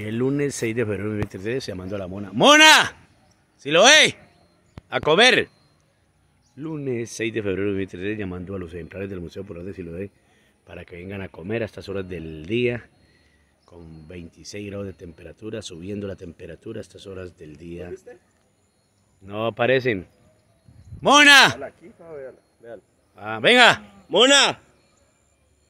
lunes 6 de febrero de 2013, llamando a la mona. ¡Mona! ¡Si lo ve! ¡A comer! Lunes 6 de febrero de 2013, llamando a los ejemplares del Museo por si de ve, para que vengan a comer a estas horas del día, con 26 grados de temperatura, subiendo la temperatura a estas horas del día. No aparecen. ¡Mona! Ah, venga. ¡Mona!